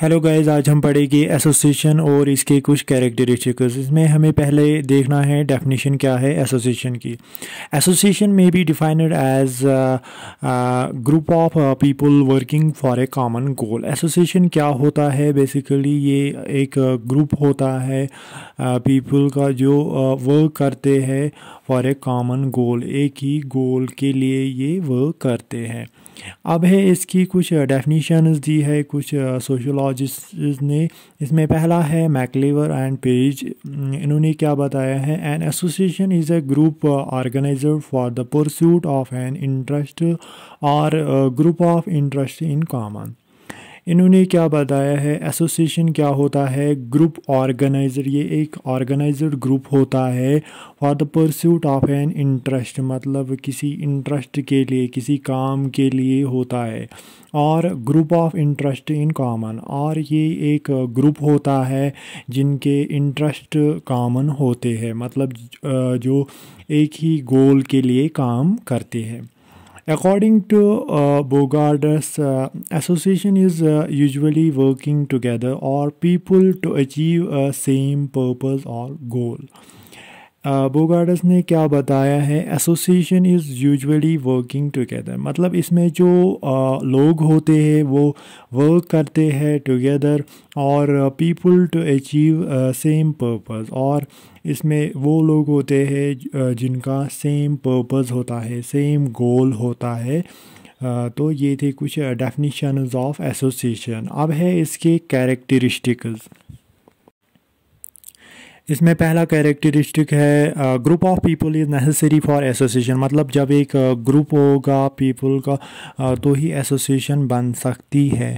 Hello guys आज हम पढ़ेंगे एसोसिएशन और इसके कुछ कैरेक्टरिस्टिक्स इसमें हमें पहले देखना है डेफिनेशन क्या है एसोसिएशन की एसोसिएशन में be defined as group of people working for a common goal association क्या होता है बेसिकली ये एक ग्रुप uh, होता है पीपल uh, का जो वर्क uh, करते हैं फॉर ए कॉमन गोल एक ही गोल के लिए ये वर्क करते हैं अब है इसकी कुछ डेफिनीशन दी है कुछ सोशोलॉजिस्ट ने इसमें पहला है मैकलेवर एंड पेज इन्होंने क्या बताया है an association is a group organizer for the pursuit of an interest और group of interest in common इन्होंने क्या बताया है एसोसिएशन क्या होता है ग्रुप ऑर्गेनाइज़र ये एक ऑर्गेनाइज़र ग्रुप होता है for the pursuit of an interest मतलब किसी इंटरेस्ट के लिए किसी काम के लिए होता है और group of interest in common और ये एक ग्रुप होता है जिनके इंटरेस्ट कॉमन होते हैं मतलब जो एक ही गोल के लिए काम करते हैं According to uh, Bogardas, uh, association is uh, usually working together or people to achieve a same purpose or goal. Bogardus ने क्या बताया है association is usually working together मतलब इसमें जो लोग होते हैं वो वर्क करते हैं टुगेदर और people to achieve same purpose और इसमें वो लोग होते हैं जिनका सेम पर्पस होता है सेम गोल होता है तो ये थे कुछ डेफिनीशनज ऑफ एसोसिएशन अब है इसके कैरेक्टरिस्टिक्स इसमें पहला कैरेक्टरिस्टिक है group of people is necessary for association मतलब जब एक ग्रुप होगा पीपल का तो ही एसोसिएशन बन सकती है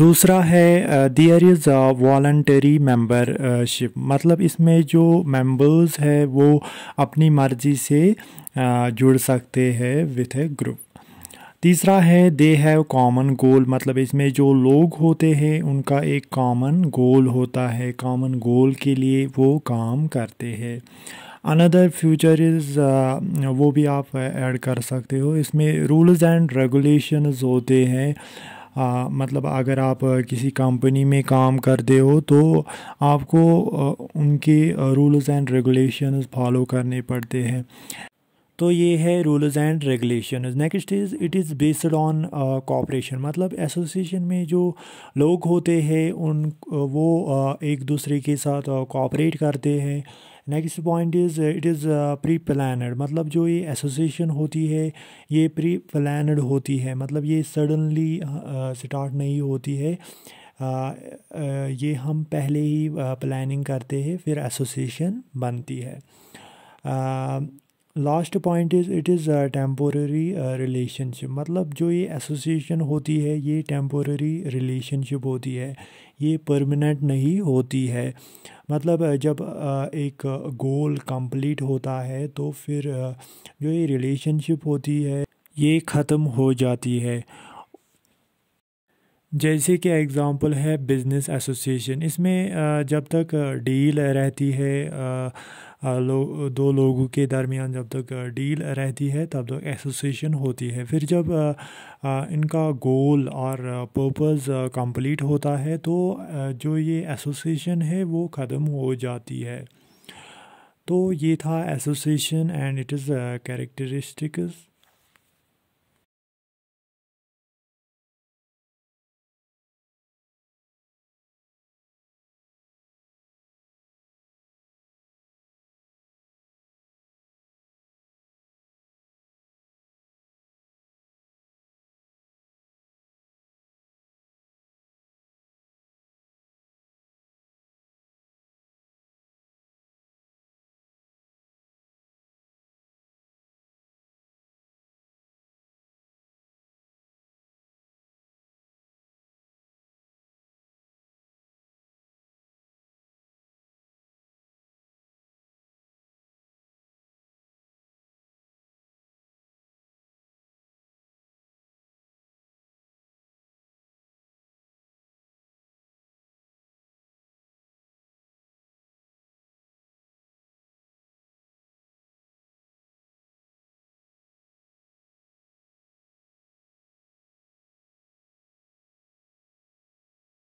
दूसरा है there is a voluntary membership मतलब इसमें जो मेंबर्स है वो अपनी मर्ज़ी से uh, जुड़ सकते हैं विथ ए ग्रुप तीसरा है दे हैव कॉमन गोल मतलब इसमें जो लोग होते हैं उनका एक कॉमन गोल होता है कॉमन गोल के लिए वो काम करते हैं अनदर फ्यूचर इज़ वो भी आप ऐड कर सकते हो इसमें रूल्स एंड रेगुलेशन होते हैं आ, मतलब अगर आप किसी कंपनी में काम करते हो तो आपको उनके रूल्स एंड रेगुलेशंस फॉलो करने पड़ते हैं तो ये है rules and regulation next is it is based on cooperation मतलब एसोसिएशन में जो लोग होते हैं उन वो uh, एक दूसरे के साथ कॉपरेट uh, करते हैं next point is it is pre planned मतलब जो ये एसोसिएशन होती है ये प्री प्लानड होती है मतलब ये सडनली स्टार्ट uh, uh, नहीं होती है आ, uh, आ, ये हम पहले ही प्लानिंग करते हैं फिर एसोसिएशन बनती है last point is it is temporary relationship मतलब जो ये एसोसिएशन होती है ये टेम्पोररी रिलेशनशिप होती है ये परमानेंट नहीं होती है मतलब uh, जब uh, एक गोल uh, कंप्लीट होता है तो फिर जो ये रिलेशनशिप होती है ये ख़त्म हो जाती है जैसे कि एग्ज़ाम्पल है बिज़नेस एसोसिएशन इसमें जब तक डील रहती है लो, दो लोगों के दरमियान जब तक डील रहती है तब तक एसोसिएशन होती है फिर जब इनका गोल और पर्पस कंप्लीट होता है तो जो ये एसोसिएशन है वो ख़त्म हो जाती है तो ये था association and it is characteristics